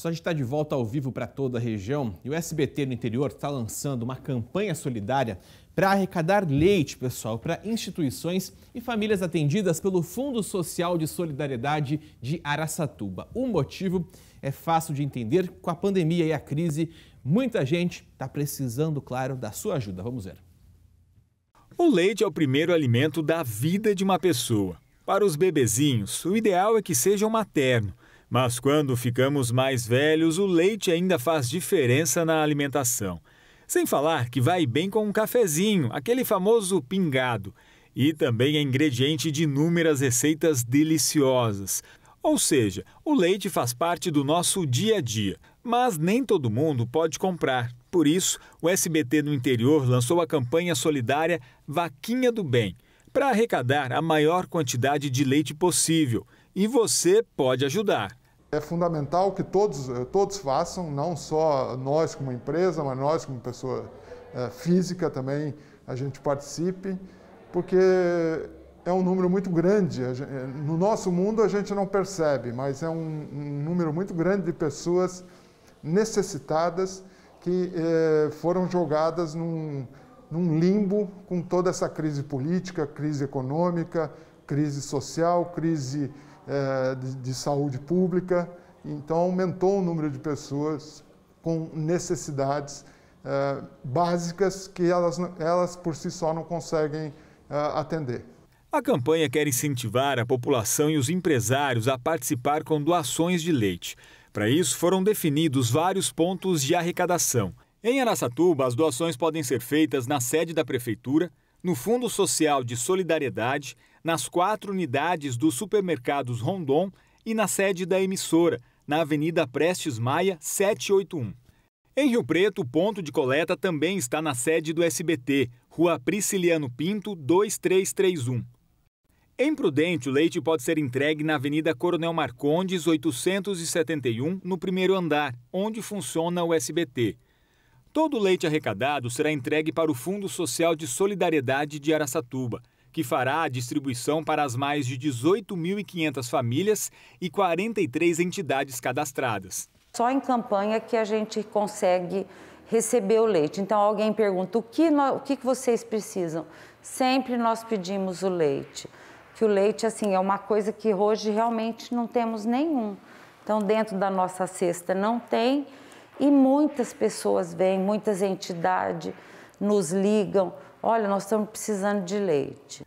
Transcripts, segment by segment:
Pessoal, a gente está de volta ao vivo para toda a região e o SBT no interior está lançando uma campanha solidária para arrecadar leite, pessoal, para instituições e famílias atendidas pelo Fundo Social de Solidariedade de Araçatuba. O motivo é fácil de entender, com a pandemia e a crise, muita gente está precisando, claro, da sua ajuda. Vamos ver. O leite é o primeiro alimento da vida de uma pessoa. Para os bebezinhos, o ideal é que seja um materno mas quando ficamos mais velhos, o leite ainda faz diferença na alimentação. Sem falar que vai bem com um cafezinho, aquele famoso pingado, e também é ingrediente de inúmeras receitas deliciosas. Ou seja, o leite faz parte do nosso dia a dia, mas nem todo mundo pode comprar. Por isso, o SBT no interior lançou a campanha solidária Vaquinha do Bem, para arrecadar a maior quantidade de leite possível. E você pode ajudar é fundamental que todos, eh, todos façam, não só nós como empresa, mas nós como pessoa eh, física também, a gente participe, porque é um número muito grande. Eh, no nosso mundo a gente não percebe, mas é um, um número muito grande de pessoas necessitadas que foram jogadas num, num, limbo com toda essa crise política, crise econômica, crise social, crise é, de, de saúde pública. Então, aumentou o número de pessoas com necessidades é, básicas que elas, elas por si só não conseguem é, atender. A campanha quer incentivar a população e os empresários a participar com doações de leite. Para isso, foram definidos vários pontos de arrecadação. Em Aracatuba, as doações podem ser feitas na sede da prefeitura, no Fundo Social de Solidariedade, nas quatro unidades dos supermercados Rondon e na sede da emissora, na Avenida Prestes Maia 781. Em Rio Preto, o ponto de coleta também está na sede do SBT, Rua Prisciliano Pinto 2331. Em Prudente, o leite pode ser entregue na Avenida Coronel Marcondes 871, no primeiro andar, onde funciona o SBT. Todo o leite arrecadado será entregue para o Fundo Social de Solidariedade de Araçatuba, que fará a distribuição para as mais de 18.500 famílias e 43 entidades cadastradas. Só em campanha que a gente consegue receber o leite. Então alguém pergunta o que, nós, o que vocês precisam. Sempre nós pedimos o leite. Que o leite assim é uma coisa que hoje realmente não temos nenhum. Então dentro da nossa cesta não tem. E muitas pessoas vêm, muitas entidades nos ligam: olha, nós estamos precisando de leite.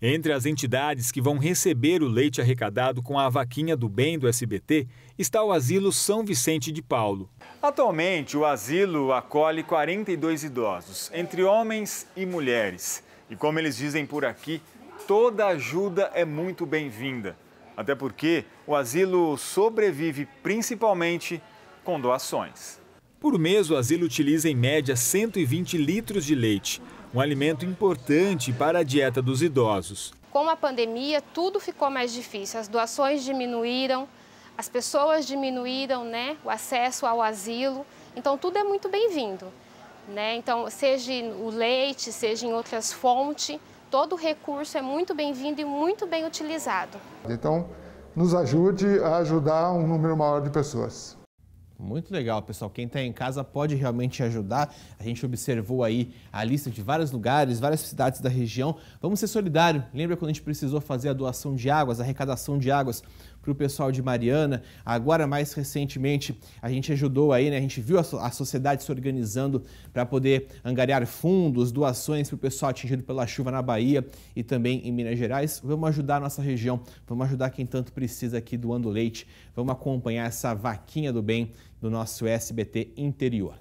Entre as entidades que vão receber o leite arrecadado com a vaquinha do bem do SBT está o Asilo São Vicente de Paulo. Atualmente, o asilo acolhe 42 idosos, entre homens e mulheres. E como eles dizem por aqui, toda ajuda é muito bem-vinda. Até porque o asilo sobrevive principalmente com doações. Por mês, o asilo utiliza em média 120 litros de leite, um alimento importante para a dieta dos idosos. Com a pandemia, tudo ficou mais difícil. As doações diminuíram, as pessoas diminuíram né, o acesso ao asilo. Então, tudo é muito bem-vindo. Né? Então, seja o leite, seja em outras fontes, todo recurso é muito bem-vindo e muito bem utilizado. Então, nos ajude a ajudar um número maior de pessoas. Muito legal, pessoal. Quem está em casa pode realmente ajudar. A gente observou aí a lista de vários lugares, várias cidades da região. Vamos ser solidários. Lembra quando a gente precisou fazer a doação de águas, a arrecadação de águas para o pessoal de Mariana? Agora, mais recentemente, a gente ajudou aí, né? A gente viu a, sociedade se organizando para poder angariar fundos, doações para o pessoal atingido pela chuva na Bahia e também em Minas Gerais. Vamos ajudar a nossa região, vamos ajudar quem tanto precisa aqui doando leite. Vamos acompanhar essa vaquinha do bem do nosso SBT interior.